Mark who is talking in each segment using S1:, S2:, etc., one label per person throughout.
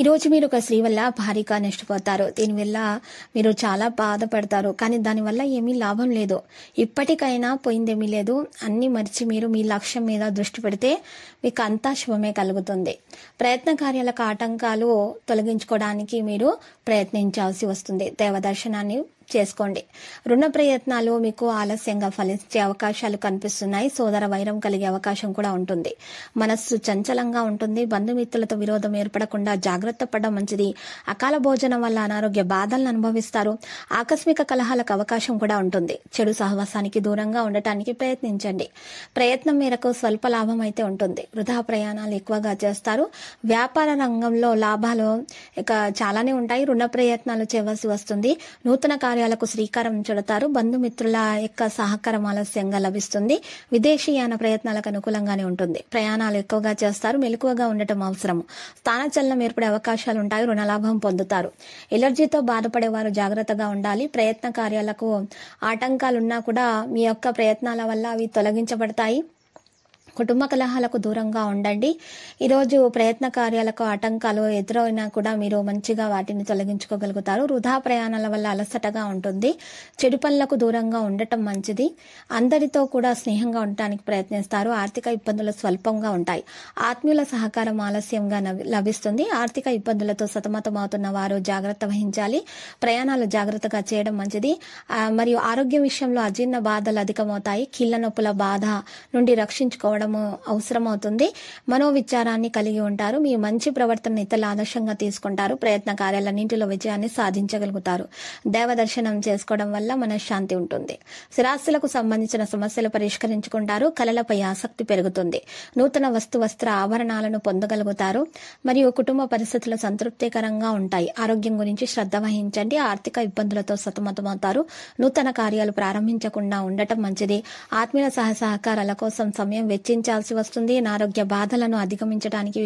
S1: ఈరోజు మీరు ఒక స్త్రీ వల్ల భారీగా నష్టపోతారు దీనివల్ల మీరు చాలా బాధపడతారు కానీ దానివల్ల ఏమీ లాభం లేదు ఇప్పటికైనా పోయిందేమీ లేదు అన్నీ మరిచి మీరు మీ లక్ష్యం మీద దృష్టి పెడితే మీకు అంతా శుభమే కలుగుతుంది ప్రయత్న కార్యాలకు ఆటంకాలు తొలగించుకోవడానికి మీరు ప్రయత్నించాల్సి వస్తుంది దేవదర్శనాన్ని దర్శనాన్ని చేసుకోండి రుణ ప్రయత్నాలు మీకు ఆలస్యంగా ఫలించే అవకాశాలు కనిపిస్తున్నాయి సోదర వైరం కలిగే అవకాశం కూడా ఉంటుంది మనస్సు చంచలంగా ఉంటుంది బంధుమిత్రులతో విరోధం ఏర్పడకుండా జాగ్రత్త పడడం మంచిది అకాల భోజనం వల్ల అనారోగ్య బాధలను అనుభవిస్తారు ఆకస్మిక కలహాలకు అవకాశం కూడా ఉంటుంది చెడు సహవాసానికి దూరంగా ఉండటానికి ప్రయత్నించండి ప్రయత్నం మేరకు స్వల్ప లాభం అయితే ఉంటుంది వృధా ప్రయాణాలు ఎక్కువగా చేస్తారు వ్యాపార రంగంలో లాభాలు ఇక చాలానే ఉంటాయి రుణ ప్రయత్నాలు చేయవలసి వస్తుంది నూతన కార్య కార్యాలకు శ్రీకారం చుడతారు బంధుమిత్రుల యొక్క సహకారం ఆలస్యంగా లభిస్తుంది విదేశీయాన ప్రయత్నాలకు అనుకూలంగానే ఉంటుంది ప్రయాణాలు ఎక్కువగా చేస్తారు మెలకువగా ఉండటం అవసరం స్థానచలనం ఏర్పడే అవకాశాలు ఉంటాయి రుణలాభం పొందుతారు ఎలర్జీతో బాధపడే వారు జాగ్రత్తగా ఉండాలి ప్రయత్న కార్యాలకు ఆటంకాలున్నా కూడా మీ యొక్క ప్రయత్నాల వల్ల అవి తొలగించబడతాయి కుటుంబ కలహాలకు దూరంగా ఉండండి ఈరోజు ప్రయత్న కార్యాలకు ఆటంకాలు ఎదురైనా కూడా మీరు మంచిగా వాటిని తొలగించుకోగలుగుతారు వృధా ప్రయాణాల వల్ల అలసటగా ఉంటుంది చెడు పనులకు దూరంగా ఉండటం మంచిది అందరితో కూడా స్నేహంగా ఉండటానికి ప్రయత్నిస్తారు ఆర్థిక ఇబ్బందులు స్వల్పంగా ఉంటాయి ఆత్మీయుల సహకారం ఆలస్యంగా లభిస్తుంది ఆర్థిక ఇబ్బందులతో సతమతమవుతున్న వారు జాగ్రత్త వహించాలి ప్రయాణాలు జాగ్రత్తగా చేయడం మంచిది మరియు ఆరోగ్యం విషయంలో అజీర్ణ బాధలు అధికమవుతాయి కీళ్ళ నొప్పుల బాధ నుండి రక్షించుకోవడం అవసరము అవసరమవుతుంది మనోవిచారాన్ని కలిగి ఉంటారు మీ మంచి ప్రవర్తన ఇతరుల ఆదర్శంగా తీసుకుంటారు ప్రయత్న కార్యాలన్నింటిలో విజయాన్ని సాధించగలుగుతారు దేవ దర్శనం చేసుకోవడం వల్ల మనశ్శాంతి ఉంటుంది స్థిరాస్తులకు సంబంధించిన సమస్యలు పరిష్కరించుకుంటారు కళలపై ఆసక్తి పెరుగుతుంది నూతన వస్తు వస్త్ర ఆభరణాలను పొందగలుగుతారు మరియు కుటుంబ పరిస్థితులు సంతృప్తికరంగా ఉంటాయి ఆరోగ్యం గురించి శ్రద్ధ వహించండి ఆర్థిక ఇబ్బందులతో సతమతమవుతారు నూతన కార్యాలు ప్రారంభించకుండా ఉండటం మంచిది ఆత్మీయ సహ సహకారాల కోసం సమయం వెచ్చి చింతించాల్సి వస్తుంది అనారోగ్య బాధలను అధిగమించడానికి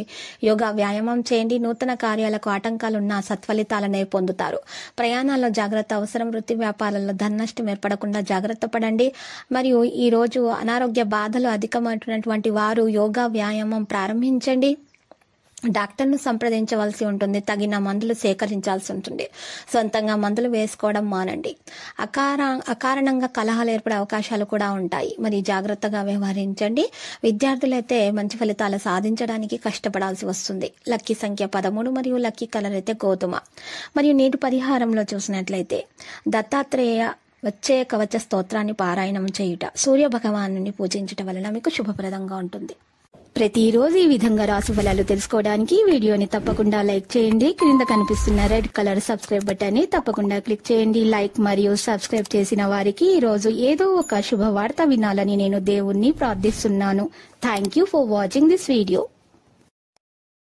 S1: యోగా వ్యాయామం చేయండి నూతన కార్యాలకు ఆటంకాలు ఉన్న సత్ఫలితాలనే పొందుతారు ప్రయాణాల్లో జాగ్రత్త అవసరం వృత్తి వ్యాపారాల్లో నష్టం ఏర్పడకుండా జాగ్రత్త పడండి మరియు ఈరోజు అనారోగ్య బాధలు అధికమైనటువంటి వారు యోగా వ్యాయామం ప్రారంభించండి డాక్టర్ను సంప్రదించవలసి ఉంటుంది తగిన మందులు సేకరించాల్సి ఉంటుంది సొంతంగా మందులు వేసుకోవడం మానండి అకార అకారణంగా కలహాలు ఏర్పడే అవకాశాలు కూడా ఉంటాయి మరి జాగ్రత్తగా వ్యవహరించండి విద్యార్థులైతే మంచి ఫలితాలు సాధించడానికి కష్టపడాల్సి వస్తుంది లక్కీ సంఖ్య పదమూడు మరియు లక్కీ కలర్ అయితే గోధుమ మరియు నీటి పరిహారంలో చూసినట్లయితే దత్తాత్రేయ వచ్చే కవచ స్తోత్రాన్ని పారాయణం చేయుట సూర్య భగవాను పూజించటం వలన మీకు శుభప్రదంగా ఉంటుంది ప్రతిరోజు ఈ విధంగా రాసు ఫలాలు తెలుసుకోవడానికి వీడియోని తప్పకుండా లైక్ చేయండి క్రింద కనిపిస్తున్న రెడ్ కలర్ సబ్స్క్రైబ్ ని తప్పకుండా క్లిక్ చేయండి లైక్ మరియు సబ్స్క్రైబ్ చేసిన వారికి ఈరోజు ఏదో ఒక శుభవార్త వినాలని నేను దేవుణ్ణి ప్రార్థిస్తున్నాను thank you for watching this video